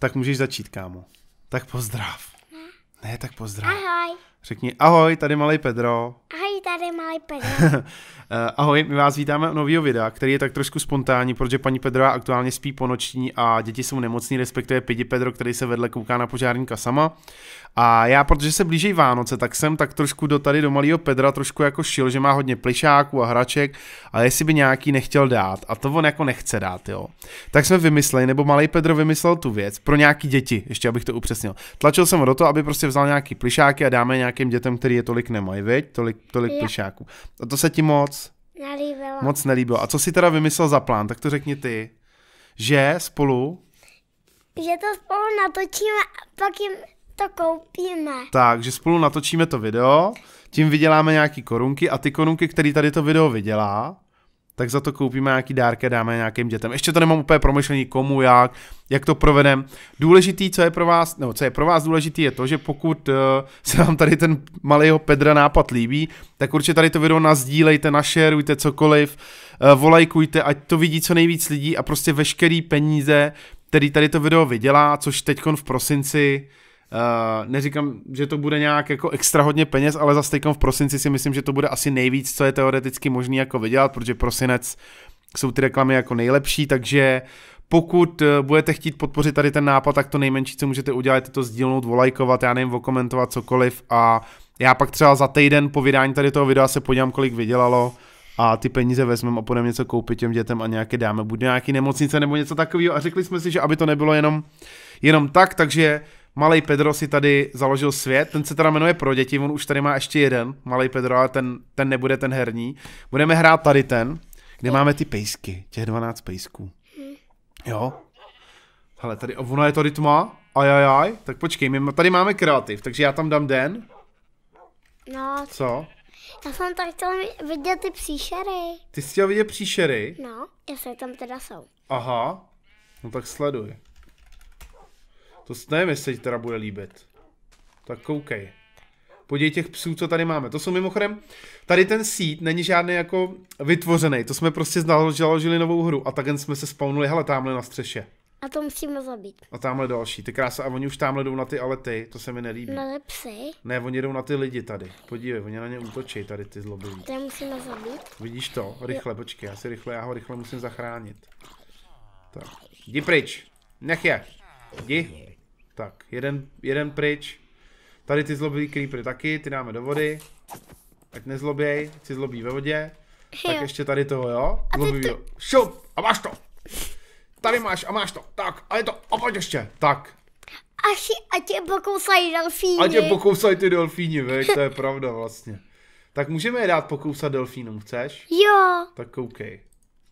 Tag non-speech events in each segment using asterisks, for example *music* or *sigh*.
Tak můžeš začít, kámo. Tak pozdrav. Hm? Ne, tak pozdrav. Ahoj. Řekni ahoj, tady malý Pedro. Ahoj. Ahoj, tady malý *laughs* Pedro. Eh, ahoj, my vás vítáme u nového videa, který je tak trošku spontánní, protože paní Pedrová aktuálně spí po noční a děti jsou nemocní, respektive Pidi Pedro, který se vedle kouká na požárníka sama. A já, protože se blíží Vánoce, tak jsem tak trošku do tady do malého Pedra trošku jako šil, že má hodně plišáků a hraček, ale jestli by nějaký nechtěl dát, a to on jako nechce dát, jo. Tak jsme vymysleli, nebo malý Pedro vymyslel tu věc pro nějaký děti, ještě abych to upřesnil. Tlačil jsem ho do toho, aby prostě vzal nějaký plišáky a dáme nějakým dětem, který je tolik nemají, veď? Tolik, tolik kolik jo. plišáků. A to se ti moc nelíbilo. Moc nelíbilo. A co si teda vymyslel za plán, tak to řekni ty. Že spolu? Že to spolu natočíme a pak jim to koupíme. Tak, že spolu natočíme to video, tím vyděláme nějaký korunky a ty korunky, který tady to video vydělá, tak za to koupíme nějaký dárky a dáme nějakým dětem. Ještě to nemám úplně promyšlení, komu, jak, jak to provedem. Důležitý, co je pro vás, nebo co je pro vás důležitý, je to, že pokud uh, se vám tady ten malého Pedra nápad líbí, tak určitě tady to video nazdílejte, našerujte cokoliv, uh, volajkujte, ať to vidí co nejvíc lidí a prostě veškerý peníze, který tady to video vydělá, což teď v prosinci Eh, neříkám, že to bude nějak jako extra hodně peněz, ale za teďkom v prosinci si myslím, že to bude asi nejvíc, co je teoreticky možný jako vydělat, protože prosinec jsou ty reklamy jako nejlepší, takže pokud eh, budete chtít podpořit tady ten nápad, tak to nejmenší, co můžete udělat, je to sdílnout, volajkovat, já nevím, okomentovat cokoliv a já pak třeba za týden po vydání tady toho videa se podívám, kolik vydělalo a ty peníze vezmeme a půjdeme něco koupit těm dětem a nějaké dáme, buď nějaký nemocnice nebo něco takového a řekli jsme si, že aby to nebylo jenom, jenom tak, takže Malý Pedro si tady založil svět, ten se teda jmenuje pro děti, on už tady má ještě jeden, Malý Pedro, ale ten, ten nebude ten herní. Budeme hrát tady ten, kde máme ty pejsky, těch 12 pejsků. Hm. Jo. Hele, tady, ono je to rytma, ajajaj, tak počkej, my tady máme kreativ, takže já tam dám den. No. Co? Já jsem tady chtěl vidět ty příšery. Ty jsi chtěl vidět příšery? No, jestli tam teda jsou. Aha, no tak sleduj. To nevím, jestli teda bude líbit. Tak koukej. Podívej těch psů, co tady máme. To jsou mimochodem, tady ten seed není žádný jako vytvořený. To jsme prostě založili novou hru a tak jsme se spawnuli, hele, tamhle na střeše. A to musíme zabít. A tamhle další, ty krása, a oni už tamhle jdou na ty alety, to se mi nelíbí. Na psy? Ne, oni jdou na ty lidi tady, podívej, oni na ně útočí tady ty zlobiví. To musíme zabít. Vidíš to? Rychle, jo. počkej, já si rychle, já ho rychle musím zachránit. Tak, jdi pryč, nech je, jdi. Tak, jeden, jeden pryč. Tady ty zlobí creepery taky, ty dáme do vody. Ať nezloběj, ať si zlobí ve vodě. Tak jo. ještě tady toho, jo? Zlobí, Ty... Šup, a máš to. Tady máš a máš to. Tak, a je to, a pojď ještě. Tak. Asi, a tě pokousají delfíny. Ať tě pokousají ty delfíny, vej, to je pravda vlastně. Tak můžeme je dát pokousat delfínům, chceš? Jo. Tak koukej,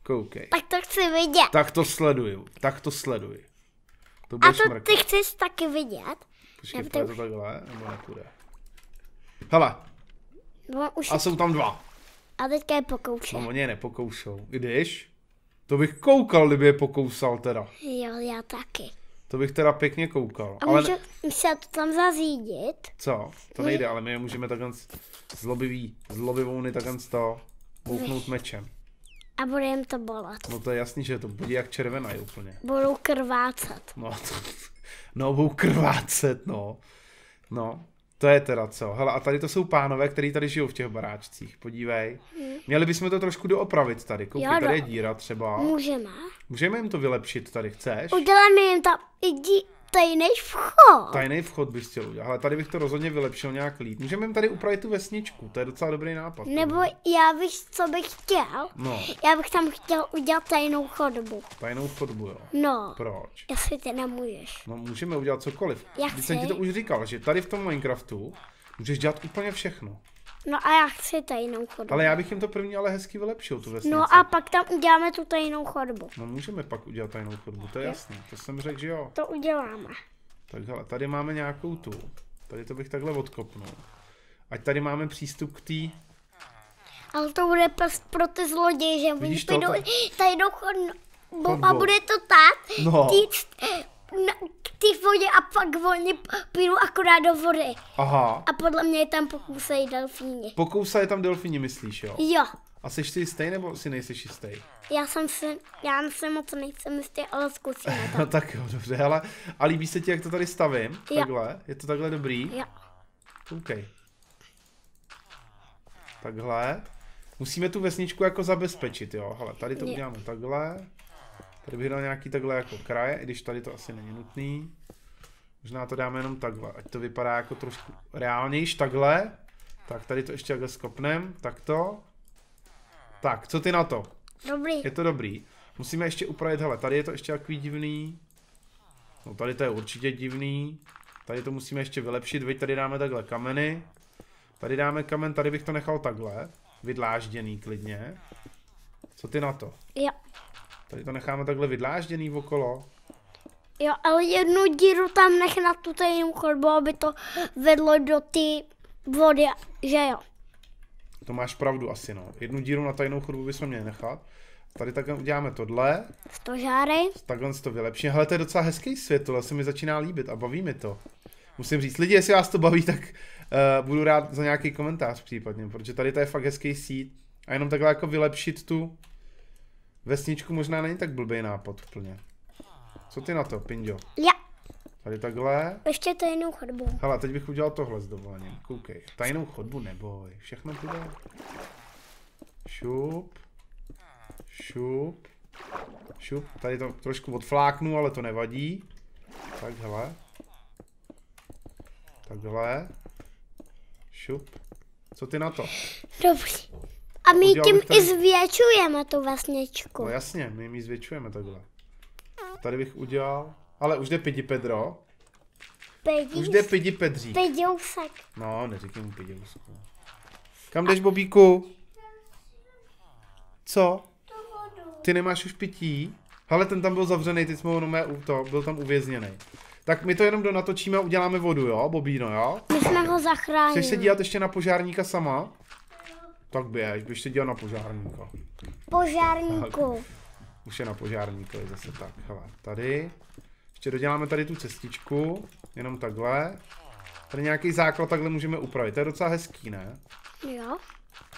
koukej. Tak to chci vidět. Tak to sleduju, tak to sleduji. To a to šmrka. ty chceš taky vidět? Počkej, Nebo to takhle, nebo nepůjde. Hele. No, už a jsou tam dva. A teďka je pokoušel. No, oni je nepokoušou. Když? To bych koukal, kdyby je pokousal teda. Jo, já taky. To bych teda pěkně koukal. A ale... můžu se to tam zařídit. Co? To nejde, hm? ale my je můžeme takhle zlobivý, zlobivouny takhle z toho mečem a bude jim to bolet. No to je jasný, že to bude jak červená je úplně. Budou krvácet. No, to, no budou krvácet, no. No, to je teda co. Hele, a tady to jsou pánové, kteří tady žijou v těch baráčcích. Podívej. Hmm. Měli bychom to trošku doopravit tady. koupit, tady no. je díra třeba. Můžeme. Můžeme jim to vylepšit tady, chceš? Uděláme jim tam i tajný vchod. Tajný vchod bych chtěl udělat, ale tady bych to rozhodně vylepšil nějak líp. Můžeme jim tady upravit tu vesničku, to je docela dobrý nápad. No. Nebo já bych, co bych chtěl, no. já bych tam chtěl udělat tajnou chodbu. Tajnou chodbu, jo? No. Proč? Jestli ty nemůžeš. No můžeme udělat cokoliv. Já jsem ti to už říkal, že tady v tom Minecraftu můžeš dělat úplně všechno. No a já chci tajnou chodbu. Ale já bych jim to první ale hezky vylepšil, tu vesnici. No a pak tam uděláme tu tajnou chodbu. No můžeme pak udělat tajnou chodbu, to je jasné. To jsem řekl, že jo. To uděláme. Tak hele, tady máme nějakou tu. Tady to bych takhle odkopnul. Ať tady máme přístup k té tý... Ale to bude prst pro ty zloděje, že oni půjdou *gasps* tajnou chodbu. A bude to tak, no ty vodě a pak volně piju akorát do vody. Aha. A podle mě je tam pokousají delfíni. Pokousají tam delfíni, myslíš, jo? Jo. A jsi si jistý nebo si nejsi jistý? Já jsem si, já se moc nejsem jistý, ale zkusím *laughs* to. no tak jo, dobře, ale a líbí se ti, jak to tady stavím? Jo. Takhle? Je to takhle dobrý? Jo. OK. Takhle. Musíme tu vesničku jako zabezpečit, jo. Hele, tady to jo. uděláme takhle. Tady bych dal nějaký takhle jako kraje, i když tady to asi není nutný. Možná to dáme jenom takhle, ať to vypadá jako trošku reálnější takhle. Tak tady to ještě takhle skopnem, takto. Tak, co ty na to? Dobrý. Je to dobrý. Musíme ještě upravit, hele, tady je to ještě takový divný. No tady to je určitě divný. Tady to musíme ještě vylepšit, veď tady dáme takhle kameny. Tady dáme kamen, tady bych to nechal takhle. Vydlážděný klidně. Co ty na to? Jo. Tady to necháme takhle vydlážděný okolo. Jo, ale jednu díru tam nech na tu tajnou chodbu, aby to vedlo do ty vody, že jo? To máš pravdu asi, no. Jednu díru na tajnou chodbu bychom měli nechat. Tady takhle uděláme tohle. Stožáry. Takhle to vylepší. Hele, to je docela hezký svět, tohle se mi začíná líbit a baví mi to. Musím říct, lidi, jestli vás to baví, tak uh, budu rád za nějaký komentář případně, protože tady to je fakt hezký sít. A jenom takhle jako vylepšit tu, Vesničku možná není tak blbý nápad úplně. Co ty na to, Pindio? Já. Tady takhle. Ještě tajnou chodbu. Hele, teď bych udělal tohle s dovolením. Koukej. Tajnou chodbu neboj. Všechno bude. Šup. Šup. Šup. Tady to trošku odfláknu, ale to nevadí. Takhle. Takhle. Šup. Co ty na to? Dobrý. A my tím tady... i zvětšujeme tu vesničku. No jasně, my jim ji zvětšujeme takhle. Tady bych udělal, ale už jde Pidi Pedro. Pidi... Už jde Pidi Pedřík. Pidousek. No, neříkej mu Pidousek. No. Kam jdeš, Bobíku? Co? Ty nemáš už pití? Ale ten tam byl zavřený, teď jsme ho nomé to, byl tam uvězněný. Tak my to jenom donatočíme a uděláme vodu, jo, Bobíno, jo? My jsme ho zachránili. Chceš se dívat ještě na požárníka sama? Tak běž, běž se dělal na požárníka. Požárníku. Tak. Už je na je zase tak, hele, tady. Ještě doděláme tady tu cestičku, jenom takhle. Tady nějaký základ takhle můžeme upravit, to je docela hezký, ne? Jo.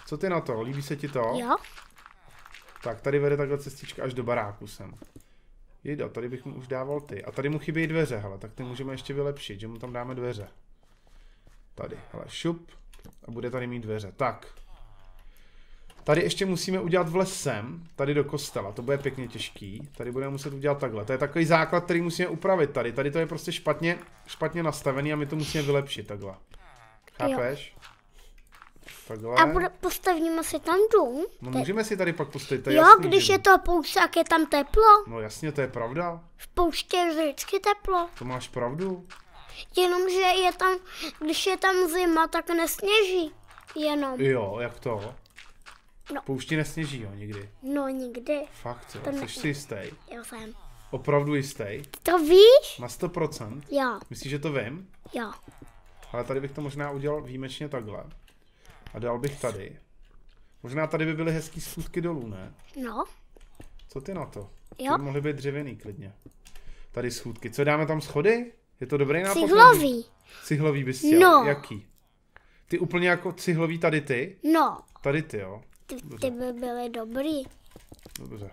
Co ty na to, líbí se ti to? Jo. Tak tady vede takhle cestička až do baráku sem. Jde. tady bych mu už dával ty. A tady mu chybí dveře, hele, tak ty můžeme ještě vylepšit, že mu tam dáme dveře. Tady, hele, šup. A bude tady mít dveře. Tak. Tady ještě musíme udělat v lesem, tady do kostela, to bude pěkně těžký. Tady budeme muset udělat takhle. To je takový základ, který musíme upravit tady. Tady to je prostě špatně, špatně nastavený a my to musíme vylepšit takhle. Chápeš? Takhle. A bude, postavíme si tam dům. No můžeme si tady pak postavit, to je Jo, jasný, když dům. je to poušť, jak je tam teplo. No jasně, to je pravda. V pouště je vždycky teplo. To máš pravdu. Jenomže je tam, když je tam zima, tak nesněží. Jenom. Jo, jak to? No. V poušti nesněží, jo, nikdy. No, nikdy. Fakt, jo. To Jsi ne... si jistý? Jo, jsem. Opravdu jistý? Ty to víš? Na 100%? Jo. Myslíš, že to vím? Jo. Ale tady bych to možná udělal výjimečně takhle. A dal bych tady. Možná tady by byly hezký skutky dolů, ne? No. Co ty na to? Jo. Ty mohly být dřevěný klidně. Tady schůdky. Co dáme tam schody? Je to dobrý nápad? Cihlový. Cihlový bys chtěl. No. Jaký? Ty úplně jako cihlový tady ty? No. Tady ty, jo ty, ty by byly dobrý. Dobře.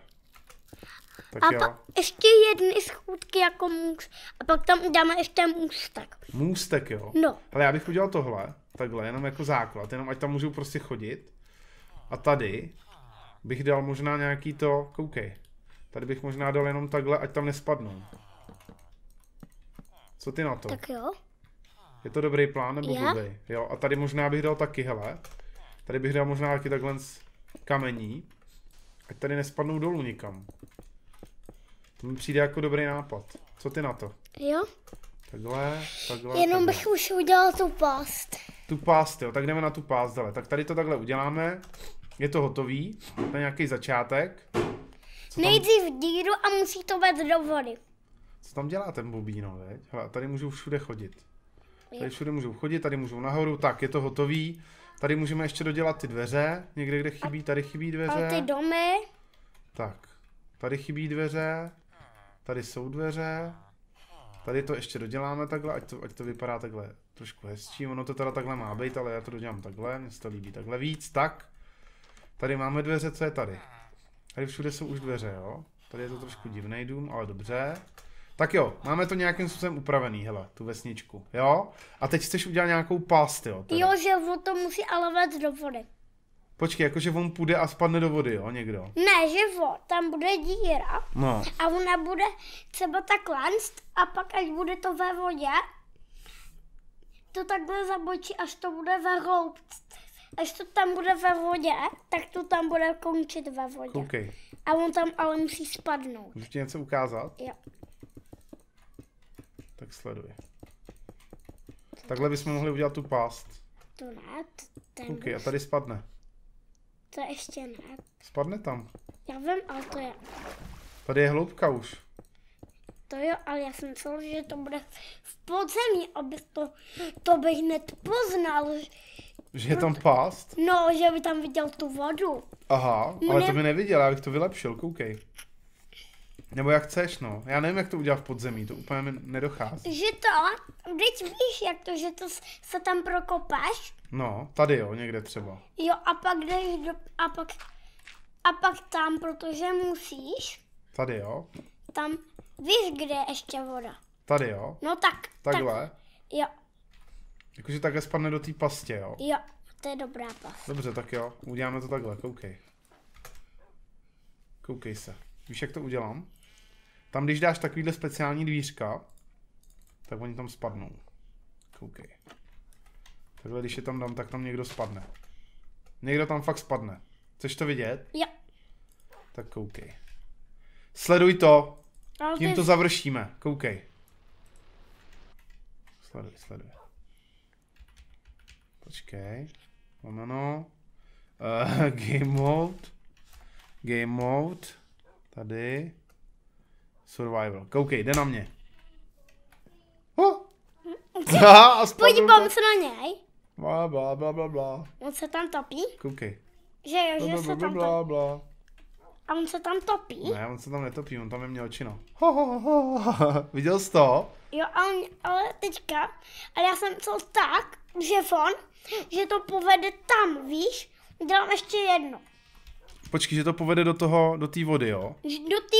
Tak a pak ještě jedny schůdky jako můž, A pak tam dáme ještě můstek. Můstek, jo? No. Ale já bych udělal tohle, takhle, jenom jako základ, jenom ať tam můžou prostě chodit. A tady bych dal možná nějaký to, koukej. Tady bych možná dal jenom takhle, ať tam nespadnou. Co ty na to? Tak jo. Je to dobrý plán nebo blbý? Jo, a tady možná bych dal taky, hele. Tady bych dal možná taky takhle kamení, ať tady nespadnou dolů nikam. To mi přijde jako dobrý nápad. Co ty na to? Jo. Takhle, takhle. Jenom takhle. bych už udělal tu pást. Tu pást, jo, tak jdeme na tu pást, dale. Tak tady to takhle uděláme. Je to hotový, To je nějaký začátek. Co Nejdřív díru a musí to vést do vody. Co tam dělá ten bubíno, no, veď? Hele, tady můžu všude chodit. Tady všude můžou chodit, tady můžou nahoru, tak je to hotový. Tady můžeme ještě dodělat ty dveře, někde, kde chybí, tady chybí dveře. A ty domy. Tak, tady chybí dveře, tady jsou dveře. Tady to ještě doděláme takhle, ať to, ať to vypadá takhle trošku hezčí. Ono to teda takhle má být, ale já to dodělám takhle, mně se to líbí takhle víc. Tak, tady máme dveře, co je tady? Tady všude jsou už dveře, jo? Tady je to trošku divný dům, ale dobře. Tak jo, máme to nějakým způsobem upravený, hele, tu vesničku, jo? A teď chceš udělat nějakou past, jo? Teda. Jo, že on to musí alovat do vody. Počkej, jakože on půjde a spadne do vody, jo, někdo? Ne, že on, tam bude díra no. a ona bude třeba lanst a pak až bude to ve vodě, to takhle zabočí, až to bude ve hloubce. Až to tam bude ve vodě, tak to tam bude končit ve vodě. Okay. A on tam ale musí spadnout. Můžu ti něco ukázat? Jo. Tak sleduj. Takhle bychom mohli udělat tu pást. To ne, to okay, a tady spadne. To ještě ne. Spadne tam. Já vím, ale to je. Tady je hloubka už. To jo, ale já jsem myslel, že to bude v podzemí, aby to, to bych hned poznal. Že je tam pást? No, že by tam viděl tu vodu. Aha, ale Mne... to by neviděl, já bych to vylepšil, koukej. Nebo jak chceš, no. Já nevím, jak to udělat v podzemí, to úplně mi nedochází. Že to, teď víš, jak to, že to se tam prokopáš? No, tady jo, někde třeba. Jo, a pak jdeš do, a pak, a pak tam, protože musíš. Tady jo. Tam, víš, kde je ještě voda. Tady jo. No tak. Takhle. Tak, jo. Jakože takhle spadne do té pastě, jo? Jo, to je dobrá past. Dobře, tak jo, uděláme to takhle, koukej. Koukej se. Víš, jak to udělám? Tam, když dáš takovýhle speciální dvířka, tak oni tam spadnou. Koukej. Takhle, když je tam dám, tak tam někdo spadne. Někdo tam fakt spadne. Chceš to vidět? Jo. Tak koukej. Sleduj to. Ale Tím ty... to završíme. Koukej. Sleduj, sleduj. Počkej. Lomeno. Uh, no, no. eh, *laughs* game mode. Game mode. Tady. Survival. Koukej, jde na mě. Oh. *laughs* Pojď bom na něj. Bla, bla, bla, bla, bla. On se tam topí? Koukej. Že jo, bla, že bla, se tam bla, topí. Bla. A on se tam topí? Ne, on se tam netopí, on tam je měl očino. Ho, ho, ho, ho. Viděl jsi to? Jo, ale, ale teďka, ale já jsem cel tak, že on, že to povede tam, víš? Dělám ještě jedno. Počkej, že to povede do toho, do té vody, jo? Do té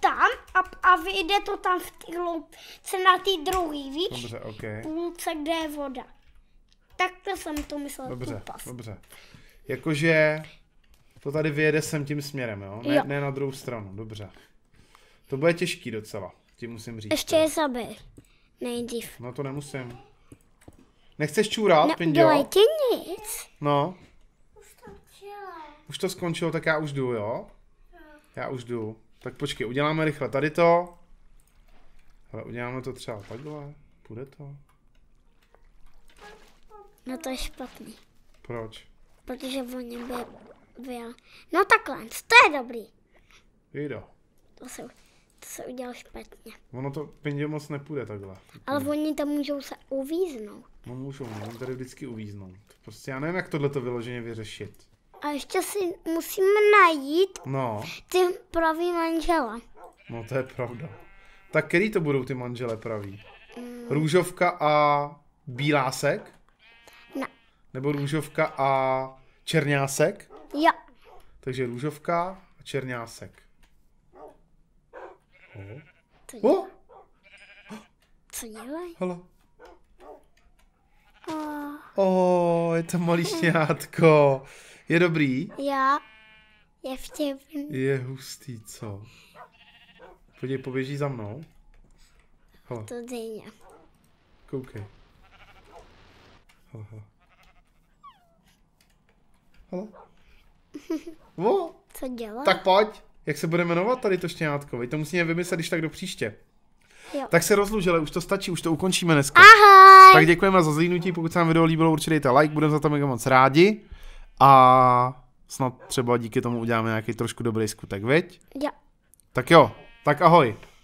tam a, a vyjde to tam v té hloubce na té druhé, víš? Dobře, ok. Půlce, kde je voda. to jsem to myslel. Dobře, dobře. Jakože to tady vyjede sem tím směrem, jo? Ne, jo. ne na druhou stranu, dobře. To bude těžký docela, ti musím říct. Ještě je zabij. Nejdřív. No to nemusím. Nechceš čůrat, no, Pindio? No, nic. No. Už to skončilo, tak já už jdu, jo? Já už jdu. Tak počkej, uděláme rychle tady to. Ale uděláme to třeba takhle. Půjde to? No to je špatný. Proč? Protože on by byl. No takhle, to je dobrý. Jde. To se, to se udělal špatně. Ono to pěně moc nepůjde takhle. Ale no. oni tam můžou se uvíznout. No můžou, no, oni tady vždycky uvíznout. Prostě já nevím, jak tohle to vyloženě vyřešit. A ještě si musíme najít no. ty pravý manžela. No to je pravda. Tak který to budou ty manžele praví? Mm. Růžovka a bílásek? Ne. Nebo růžovka a černásek? Jo. Takže růžovka a černásek. Co dělá? Oh. Co dělají? Halo. oh. oh, je to malý šňátko. Je dobrý? Jo. Je vtipný. Je hustý, co? Podívej, poběží za mnou. Hala. To dejně. Koukej. Hele, hele. hele. Co dělá? Tak pojď. Jak se bude jmenovat tady to štěňátko? Vy to musíme vymyslet, když tak do příště. Jo. Tak se ale už to stačí, už to ukončíme dneska. Ahoj. Tak děkujeme za zlínutí, pokud se vám video líbilo, určitě dejte like, budeme za to mega moc rádi a snad třeba díky tomu uděláme nějaký trošku dobrý skutek, veď? Jo. Tak jo, tak ahoj.